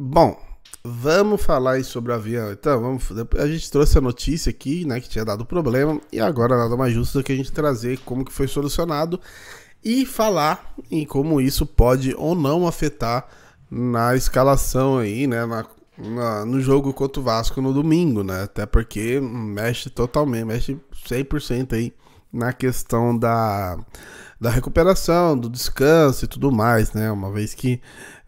Bom, vamos falar sobre o avião. Então, vamos, a gente trouxe a notícia aqui, né, que tinha dado problema, e agora nada mais justo do que a gente trazer como que foi solucionado e falar em como isso pode ou não afetar na escalação aí, né, na, na, no jogo contra o Vasco no domingo, né? Até porque mexe totalmente, mexe 100% aí na questão da, da recuperação, do descanso e tudo mais, né? Uma vez que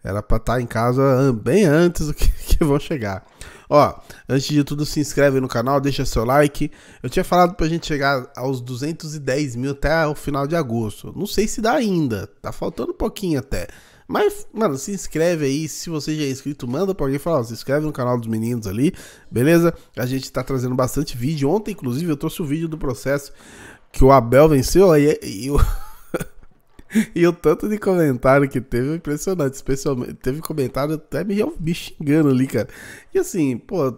era pra estar tá em casa bem antes do que, que vão chegar. Ó, antes de tudo, se inscreve no canal, deixa seu like. Eu tinha falado pra gente chegar aos 210 mil até o final de agosto. Não sei se dá ainda, tá faltando um pouquinho até. Mas, mano, se inscreve aí. Se você já é inscrito, manda pra alguém falar. se inscreve no canal dos meninos ali, beleza? A gente tá trazendo bastante vídeo. Ontem, inclusive, eu trouxe o vídeo do processo que o Abel venceu e, e E o tanto de comentário que teve é impressionante. Especialmente, teve comentário até me, me xingando ali, cara. E assim, pô,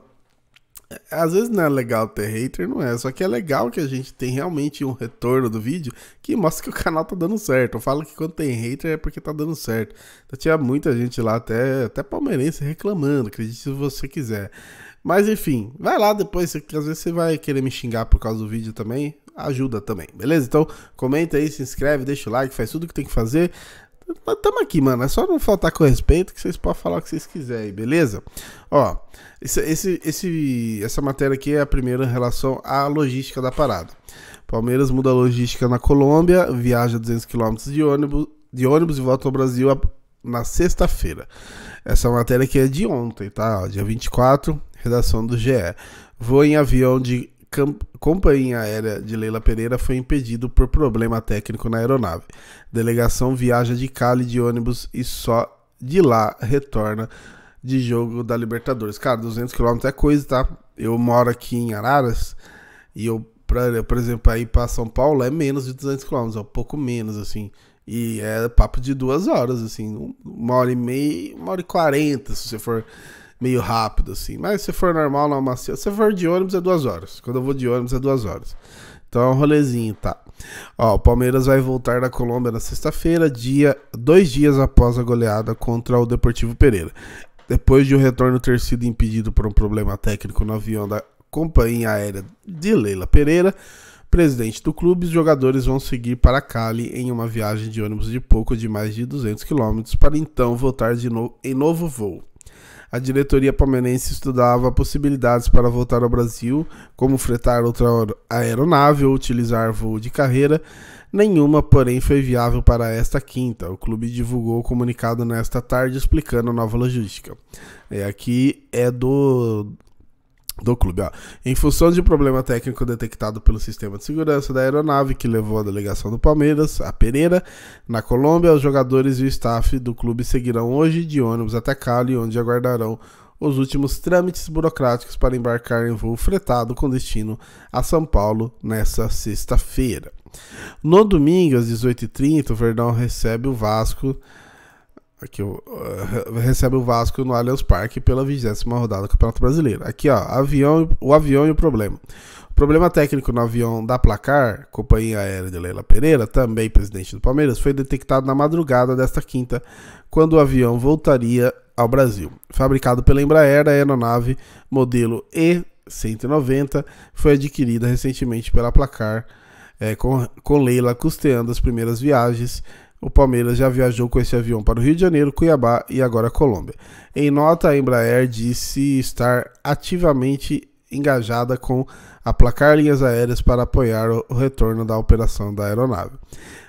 às vezes não é legal ter hater, não é. Só que é legal que a gente tem realmente um retorno do vídeo que mostra que o canal tá dando certo. Eu falo que quando tem hater é porque tá dando certo. Então, tinha muita gente lá, até, até palmeirense, reclamando, acredite se você quiser. Mas enfim, vai lá depois, que às vezes você vai querer me xingar por causa do vídeo também, ajuda também, beleza? Então comenta aí, se inscreve, deixa o like, faz tudo o que tem que fazer. Tamo aqui, mano. É só não faltar com respeito que vocês podem falar o que vocês quiserem, beleza? Ó, esse, esse, esse, essa matéria aqui é a primeira em relação à logística da parada. Palmeiras muda a logística na Colômbia, viaja 200 km de ônibus, de ônibus e volta ao Brasil a, na sexta-feira. Essa matéria aqui é de ontem, tá? dia 24, Redação do GE. Voo em avião de Companhia Aérea de Leila Pereira foi impedido por problema técnico na aeronave. Delegação viaja de Cali de ônibus e só de lá retorna de jogo da Libertadores. Cara, 200 km é coisa, tá? Eu moro aqui em Araras e eu, pra, por exemplo, aí para São Paulo é menos de 200 km, é um pouco menos, assim. E é papo de duas horas, assim, uma hora e meia, uma hora e quarenta, se você for meio rápido, assim. Mas se for normal, não é macio. Se for de ônibus, é duas horas. Quando eu vou de ônibus, é duas horas. Então é um rolezinho, tá? Ó, o Palmeiras vai voltar da Colômbia na sexta-feira, dia, dois dias após a goleada contra o Deportivo Pereira. Depois de o retorno ter sido impedido por um problema técnico no avião da companhia aérea de Leila Pereira, presidente do clube, os jogadores vão seguir para Cali em uma viagem de ônibus de pouco de mais de 200 quilômetros para então voltar de em novo voo a diretoria palmeirense estudava possibilidades para voltar ao Brasil, como fretar outra aeronave ou utilizar voo de carreira, nenhuma, porém, foi viável para esta quinta. O clube divulgou o comunicado nesta tarde explicando a nova logística. É, aqui é do do clube. Ó. Em função de problema técnico detectado pelo sistema de segurança da aeronave que levou a delegação do Palmeiras a Pereira, na Colômbia, os jogadores e o staff do clube seguirão hoje de ônibus até Cali, onde aguardarão os últimos trâmites burocráticos para embarcar em voo fretado com destino a São Paulo nesta sexta-feira. No domingo, às 18h30, o Verdão recebe o Vasco Aqui uh, recebe o Vasco no Allianz Parque pela vigésima rodada do Campeonato Brasileiro. Aqui, ó, avião, o avião e o problema. O problema técnico no avião da Placar, companhia aérea de Leila Pereira, também presidente do Palmeiras, foi detectado na madrugada desta quinta, quando o avião voltaria ao Brasil. Fabricado pela Embraer, a aeronave modelo E190 foi adquirida recentemente pela Placar, é, com, com Leila custeando as primeiras viagens o Palmeiras já viajou com esse avião para o Rio de Janeiro, Cuiabá e agora Colômbia. Em nota, a Embraer disse estar ativamente engajada com aplacar linhas aéreas para apoiar o retorno da operação da aeronave.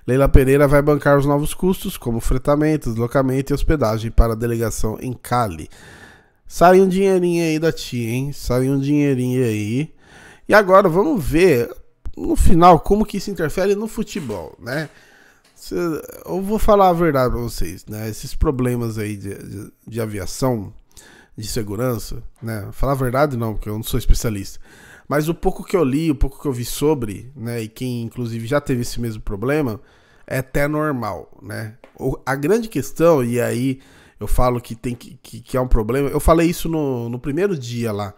Leila Pereira vai bancar os novos custos, como fretamento, deslocamento e hospedagem para a delegação em Cali. Sai um dinheirinho aí da tia, hein? Sai um dinheirinho aí. E agora vamos ver no final como que isso interfere no futebol, né? eu vou falar a verdade para vocês, né? Esses problemas aí de, de, de, aviação, de segurança, né? Falar a verdade não, porque eu não sou especialista. Mas o pouco que eu li, o pouco que eu vi sobre, né? E quem inclusive já teve esse mesmo problema, é até normal, né? O, a grande questão, e aí eu falo que tem que, que, que é um problema. Eu falei isso no, no primeiro dia lá,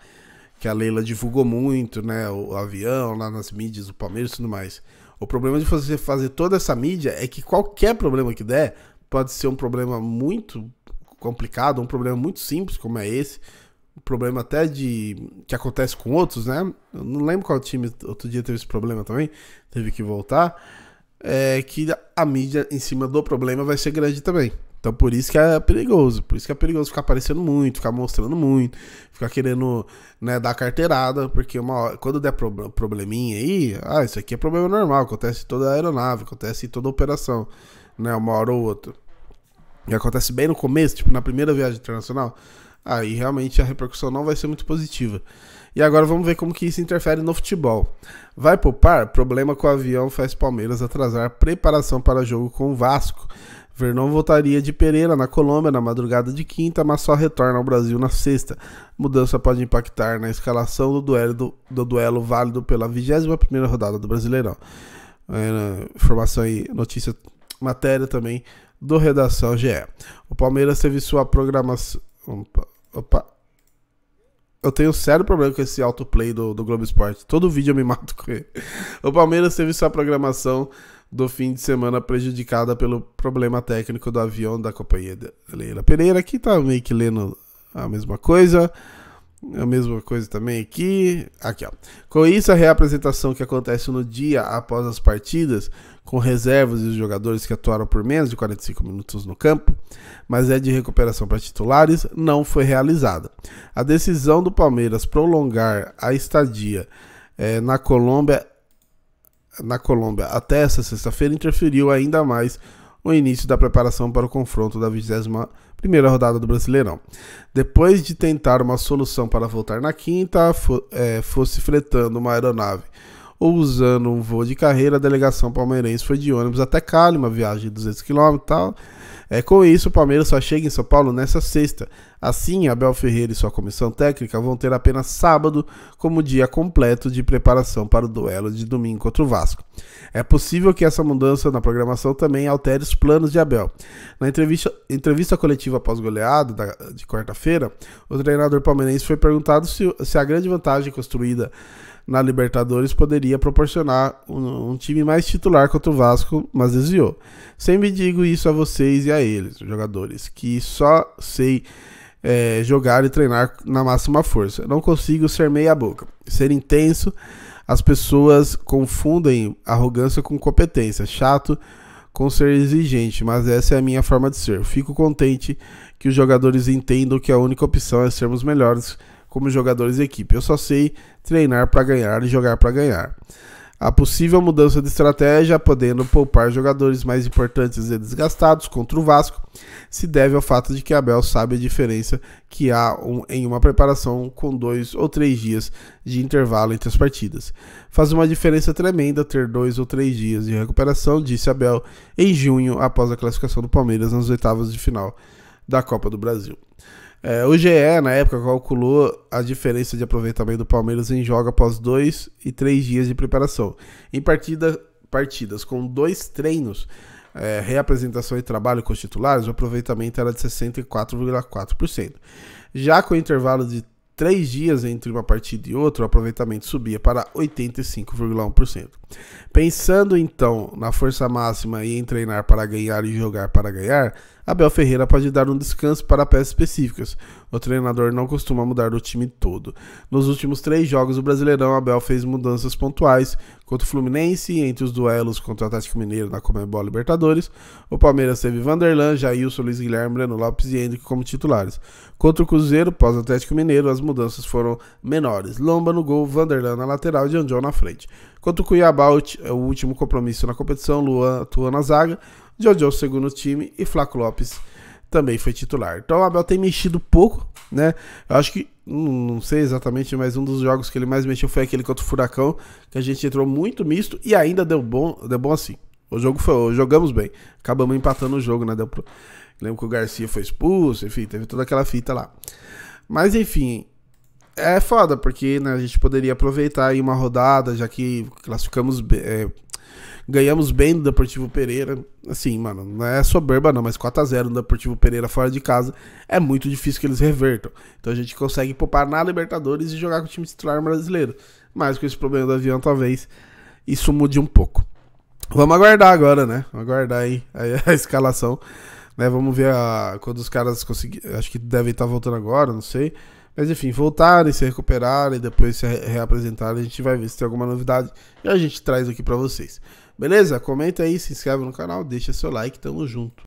que a Leila divulgou muito, né? O, o avião lá nas mídias, o Palmeiras e tudo mais. O problema de você fazer toda essa mídia é que qualquer problema que der pode ser um problema muito complicado, um problema muito simples como é esse, um problema até de que acontece com outros, né? Eu não lembro qual time outro dia teve esse problema também, teve que voltar, é que a mídia em cima do problema vai ser grande também. Então por isso que é perigoso, por isso que é perigoso ficar aparecendo muito, ficar mostrando muito, ficar querendo, né, dar carteirada, porque uma hora, quando der probleminha aí, ah, isso aqui é problema normal, acontece em toda a aeronave, acontece em toda a operação, né, uma hora ou outra. E acontece bem no começo, tipo na primeira viagem internacional, aí realmente a repercussão não vai ser muito positiva. E agora vamos ver como que isso interfere no futebol. Vai poupar? Problema com o avião faz Palmeiras atrasar preparação para jogo com o Vasco. Vernon voltaria de Pereira, na Colômbia, na madrugada de quinta, mas só retorna ao Brasil na sexta. Mudança pode impactar na escalação do duelo, do, do duelo válido pela 21ª rodada do Brasileirão. É, informação e notícia, matéria também do Redação GE. O Palmeiras teve sua programação... Opa, opa. Eu tenho sério problema com esse autoplay do, do Globo Esporte. Todo vídeo eu me mato com ele. O Palmeiras teve sua programação do fim de semana prejudicada pelo problema técnico do avião da de Leila Pereira, que tá meio que lendo a mesma coisa. A mesma coisa também aqui. Aqui, ó. Com isso, a reapresentação que acontece no dia após as partidas, com reservas e os jogadores que atuaram por menos de 45 minutos no campo, mas é de recuperação para titulares, não foi realizada. A decisão do Palmeiras prolongar a estadia é, na Colômbia na Colômbia até essa sexta-feira interferiu ainda mais o início da preparação para o confronto da 21ª rodada do Brasileirão. Depois de tentar uma solução para voltar na quinta, fo é, fosse fretando uma aeronave ou usando um voo de carreira, a delegação palmeirense foi de ônibus até Cali, uma viagem de 200 km e tal, é com isso, o Palmeiras só chega em São Paulo nessa sexta. Assim, Abel Ferreira e sua comissão técnica vão ter apenas sábado como dia completo de preparação para o duelo de domingo contra o Vasco. É possível que essa mudança na programação também altere os planos de Abel. Na entrevista, entrevista coletiva pós-goleado de quarta-feira, o treinador palmeirense foi perguntado se, se a grande vantagem construída na Libertadores poderia proporcionar um, um, time mais titular contra o Vasco, mas desviou. Sempre digo isso a vocês e a eles, jogadores, que só sei é, jogar e treinar na máxima força. Não consigo ser meia-boca, ser intenso. As pessoas confundem arrogância com competência. Chato com ser exigente, mas essa é a minha forma de ser. Fico contente que os jogadores entendam que a única opção é sermos melhores como jogadores de equipe. Eu só sei treinar para ganhar e jogar para ganhar. A possível mudança de estratégia, podendo poupar jogadores mais importantes e desgastados contra o Vasco, se deve ao fato de que Abel sabe a diferença que há em uma preparação com dois ou três dias de intervalo entre as partidas. Faz uma diferença tremenda ter dois ou três dias de recuperação, disse Abel em junho após a classificação do Palmeiras nas oitavas de final da Copa do Brasil. É, o GE, na época, calculou a diferença de aproveitamento do Palmeiras em jogo após dois e três dias de preparação. Em partida, partidas com dois treinos, é, reapresentação e trabalho com os titulares, o aproveitamento era de 64,4%. Já com o intervalo de três dias entre uma partida e outra, o aproveitamento subia para 85,1%. Pensando então na força máxima e em treinar para ganhar e jogar para ganhar, Abel Ferreira pode dar um descanso para peças específicas. O treinador não costuma mudar o time todo. Nos últimos três jogos do Brasileirão, Abel fez mudanças pontuais contra o Fluminense, entre os duelos contra o Atlético Mineiro na Comebol Libertadores. O Palmeiras teve Vanderlan, Jailson, Luiz Guilherme, Breno Lopes e Henrique como titulares. Contra o Cruzeiro, pós-Atlético Mineiro, as mudanças foram menores. Lomba no gol, Vanderlan na lateral e Anjão na frente. Contra o Cuiabá, o último compromisso na competição, Luan atua na zaga. Jojo segundo time e Flaco Lopes também foi titular. Então o Abel tem mexido pouco, né? Eu acho que, não sei exatamente, mas um dos jogos que ele mais mexeu foi aquele contra o Furacão, que a gente entrou muito misto e ainda deu bom, deu bom assim. O jogo foi, jogamos bem, acabamos empatando o jogo, né? Deu pro... Lembro que o Garcia foi expulso, enfim, teve toda aquela fita lá. Mas enfim, é foda, porque né, a gente poderia aproveitar aí uma rodada, já que classificamos é, Ganhamos bem do Deportivo Pereira. Assim, mano, não é soberba não, mas 4x0 no Deportivo Pereira fora de casa é muito difícil que eles revertam. Então a gente consegue poupar na Libertadores e jogar com o time titular brasileiro. Mas com esse problema do avião, talvez isso mude um pouco. Vamos aguardar agora, né? Vamos aguardar aí a, a escalação. Né? Vamos ver a, quando os caras conseguirem. Acho que devem estar tá voltando agora, não sei. Mas enfim, voltarem, se recuperarem depois se reapresentarem, a gente vai ver se tem alguma novidade e a gente traz aqui para vocês. Beleza? Comenta aí, se inscreve no canal, deixa seu like, tamo junto.